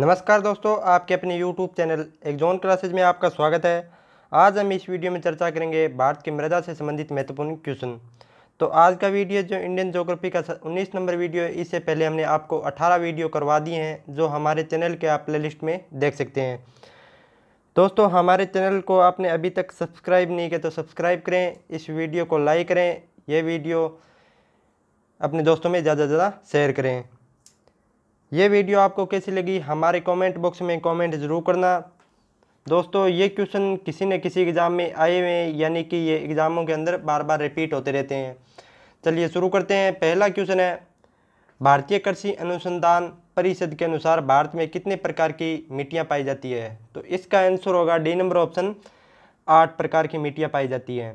नमस्कार दोस्तों आपके अपने YouTube चैनल एग्जोन क्लासेज में आपका स्वागत है आज हम इस वीडियो में चर्चा करेंगे भारत की मृदा से संबंधित महत्वपूर्ण क्वेश्चन तो आज का वीडियो जो इंडियन जोग्राफी का 19 नंबर वीडियो है इससे पहले हमने आपको 18 वीडियो करवा दिए हैं जो हमारे चैनल के आप प्लेलिस्ट में देख सकते हैं दोस्तों हमारे चैनल को आपने अभी तक सब्सक्राइब नहीं किया तो सब्सक्राइब करें इस वीडियो को लाइक करें ये वीडियो अपने दोस्तों में ज़्यादा से ज़्यादा शेयर करें ये वीडियो आपको कैसी लगी हमारे कमेंट बॉक्स में कमेंट ज़रूर करना दोस्तों ये क्वेश्चन किसी न किसी एग्ज़ाम में आए हुए हैं यानी कि ये एग्ज़ामों के अंदर बार बार रिपीट होते रहते हैं चलिए शुरू करते हैं पहला क्वेश्चन है भारतीय कृषि अनुसंधान परिषद के अनुसार भारत में कितने प्रकार की मिट्टियाँ पाई जाती है तो इसका आंसर होगा डी नंबर ऑप्शन आठ प्रकार की मिट्टियाँ पाई जाती हैं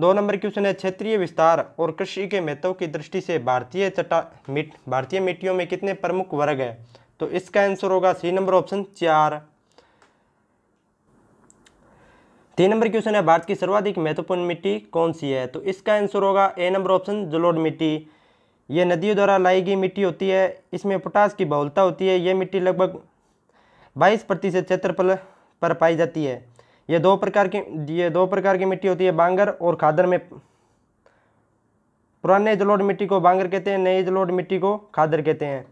दो नंबर क्वेश्चन है क्षेत्रीय विस्तार और कृषि के महत्व की दृष्टि से भारतीय चटा मिट भारतीय मिट्टियों में कितने प्रमुख वर्ग है तो इसका आंसर होगा सी नंबर ऑप्शन चार तीन नंबर क्वेश्चन है भारत की सर्वाधिक महत्वपूर्ण मिट्टी कौन सी है तो इसका आंसर होगा ए नंबर ऑप्शन जलोड़ मिट्टी ये नदियों द्वारा लाई गई मिट्टी होती है इसमें पोटास की बहुलता होती है यह मिट्टी लगभग बाईस प्रतिशत क्षेत्र पर पाई जाती है ये दो प्रकार की ये दो प्रकार की मिट्टी होती है बांगर और खादर में पुराने जलोढ़ मिट्टी को बांगर कहते हैं नए जलोढ़ मिट्टी को खादर कहते हैं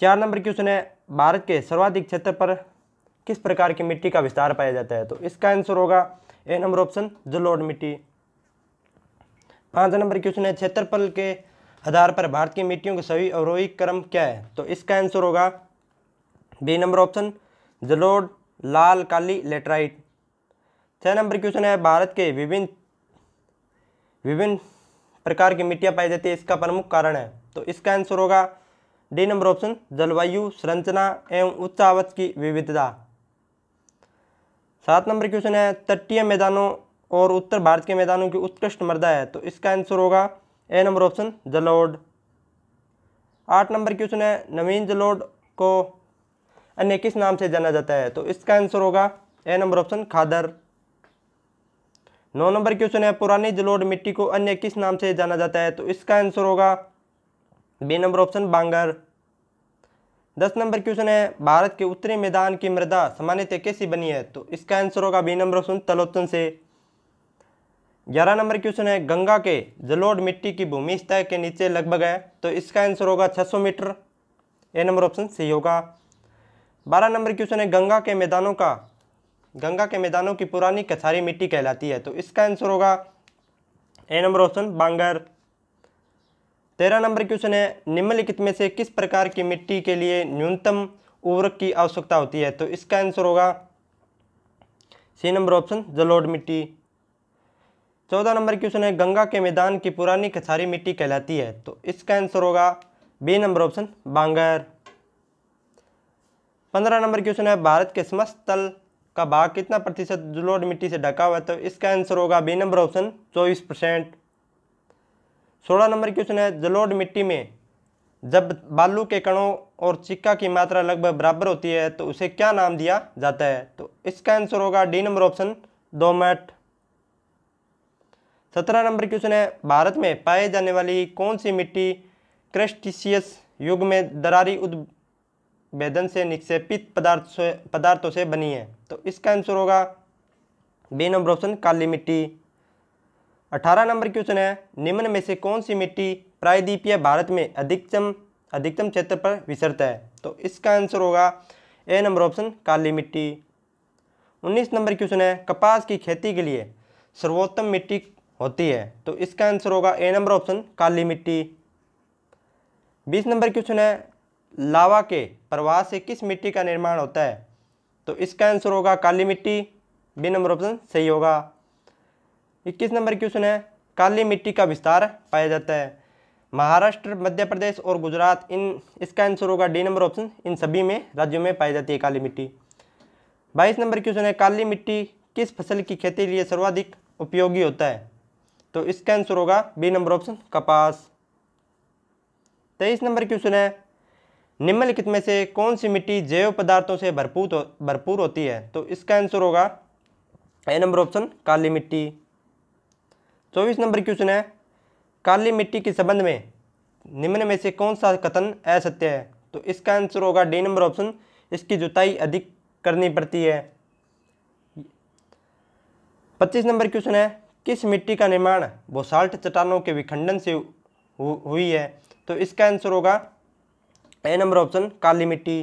चार नंबर क्वेश्चन है भारत के सर्वाधिक क्षेत्र पर किस प्रकार की मिट्टी का विस्तार पाया जाता है तो इसका आंसर होगा ए नंबर ऑप्शन जलोढ़ मिट्टी पाँच नंबर क्वेश्चन है क्षेत्रफल के आधार पर भारत की मिट्टियों का सभी अवरोही क्रम क्या है तो इसका आंसर होगा बी नंबर ऑप्शन जलोढ़ लाल काली लेटराइट छः नंबर क्वेश्चन है भारत के विभिन्न विभिन्न प्रकार की मिट्टियाँ पाई जाती है इसका प्रमुख कारण है तो इसका आंसर होगा डी नंबर ऑप्शन जलवायु संरचना एवं उच्च आवास की विविधता सात नंबर क्वेश्चन है तटीय मैदानों और उत्तर भारत के मैदानों की उत्कृष्ट मृदा है तो इसका आंसर होगा ए नंबर ऑप्शन जलोड आठ नंबर क्वेश्चन है नवीन जलोड को अन्य किस नाम से जाना जाता है तो इसका आंसर होगा ए नंबर ऑप्शन खादर नौ नंबर क्वेश्चन है पुरानी जलोढ़ मिट्टी को अन्य किस नाम से जाना जाता है तो इसका आंसर होगा बी नंबर ऑप्शन बांगर दस नंबर क्वेश्चन है भारत के उत्तरी मैदान की मृदा सामान्यतः कैसी बनी है तो इसका आंसर होगा बी नंबर ऑप्शन तलोत्तन से ग्यारह नंबर क्वेश्चन है गंगा के जलोढ़ मिट्टी की भूमि स्तर के नीचे लगभग है तो इसका आंसर होगा 600 metre A number option C होगा बारह नंबर क्वेश्चन है गंगा के मैदानों का गंगा के मैदानों की पुरानी कछारी मिट्टी कहलाती है तो इसका आंसर होगा ए नंबर ऑप्शन बांगर तेरह नंबर क्वेश्चन है निम्नलिखित में से किस प्रकार की मिट्टी के लिए न्यूनतम उर्वरक की आवश्यकता होती है तो इसका आंसर होगा सी नंबर ऑप्शन जलोड मिट्टी चौदह नंबर क्वेश्चन है गंगा के मैदान की पुरानी कछारी मिट्टी कहलाती है तो इसका आंसर होगा बी नंबर ऑप्शन बांगर पंद्रह नंबर क्वेश्चन है भारत के समस्त तल का भाग कितना प्रतिशत जलोढ़ मिट्टी से ढका हुआ है तो इसका आंसर होगा बी नंबर ऑप्शन चौबीस परसेंट सोलह नंबर क्वेश्चन है जलोड मिट्टी में जब बालू के कणों और चिक्का की मात्रा लगभग बराबर होती है तो उसे क्या नाम दिया जाता है तो इसका आंसर होगा डी नंबर ऑप्शन दो मैट सत्रह नंबर क्वेश्चन है भारत में पाए जाने वाली कौन सी मिट्टी क्रेस्टिशियस युग में दरारी उद वेदन से निक्षेपित पदार्थ से पदार्थों से बनी है तो इसका आंसर होगा बी नंबर ऑप्शन काली मिट्टी अठारह नंबर क्वेश्चन है निम्न में से कौन सी मिट्टी प्रायद्वीपीय भारत में अधिकतम अधिकतम क्षेत्र पर विसरता है तो इसका आंसर होगा ए नंबर ऑप्शन काली मिट्टी उन्नीस नंबर क्वेश्चन है कपास की खेती के लिए सर्वोत्तम मिट्टी होती है तो इसका आंसर होगा ए नंबर ऑप्शन काली मिट्टी बीस नंबर क्वेश्चन है लावा के प्रवाह से किस मिट्टी का निर्माण होता है तो इसका आंसर होगा काली मिट्टी बी नंबर ऑप्शन सही होगा इक्कीस नंबर क्वेश्चन है काली मिट्टी का विस्तार पाया जाता है महाराष्ट्र मध्य प्रदेश और गुजरात इन इसका आंसर होगा डी नंबर ऑप्शन इन सभी में राज्यों में पाई जाती है काली मिट्टी बाईस नंबर क्वेश्चन है काली मिट्टी किस फसल की खेती लिए सर्वाधिक उपयोगी होता है तो इसका आंसर होगा बी नंबर ऑप्शन कपास तेईस नंबर क्वेश्चन है निम्नलिखित में से कौन सी मिट्टी जैव पदार्थों से भरपूर भरपूर होती है तो इसका आंसर होगा ए नंबर ऑप्शन काली मिट्टी चौबीस नंबर क्वेश्चन है काली मिट्टी के संबंध में निम्न में से कौन सा कथन असत्य है तो इसका आंसर होगा डी नंबर ऑप्शन इसकी जुताई अधिक करनी पड़ती है पच्चीस नंबर क्वेश्चन है किस मिट्टी का निर्माण बोसाल्ट चट्टानों के विखंडन से हुई है तो इसका आंसर होगा ए नंबर ऑप्शन काली मिट्टी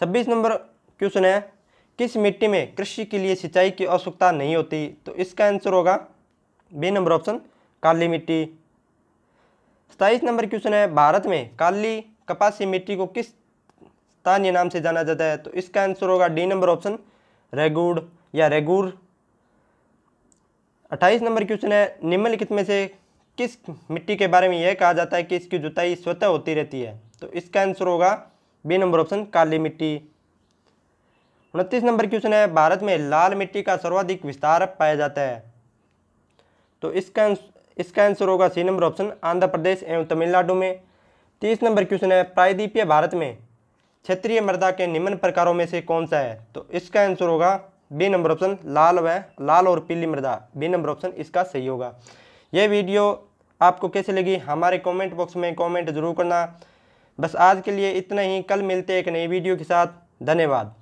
छब्बीस नंबर क्वेश्चन है किस मिट्टी में कृषि के लिए सिंचाई की आवश्यकता नहीं होती तो इसका आंसर होगा बी नंबर ऑप्शन काली मिट्टी सताईस नंबर क्वेश्चन है भारत में काली कपासी मिट्टी को किस स्थानीय नाम से जाना जाता है तो इसका आंसर होगा डी नंबर ऑप्शन रेगूड या रेगूर अट्ठाईस नंबर क्वेश्चन है निम्नलिखित में से किस मिट्टी के बारे में यह कहा जाता है कि इसकी जुताई स्वतः होती रहती है तो इसका आंसर होगा बी नंबर ऑप्शन काली मिट्टी उनतीस नंबर क्वेश्चन है भारत में लाल मिट्टी का सर्वाधिक विस्तार पाया जाता है तो इसका इसका आंसर होगा C number option Andhra Pradesh एवं तमिलनाडु में तीस नंबर क्वेश्चन है प्रायद्वीपीय भारत में क्षेत्रीय मृदा के निम्न प्रकारों में से कौन सा है तो इसका आंसर होगा बी नंबर ऑप्शन लाल व लाल और पीली मृदा बी नंबर ऑप्शन इसका सही होगा ये वीडियो आपको कैसे लगी हमारे कमेंट बॉक्स में कमेंट ज़रूर करना बस आज के लिए इतना ही कल मिलते एक नई वीडियो के साथ धन्यवाद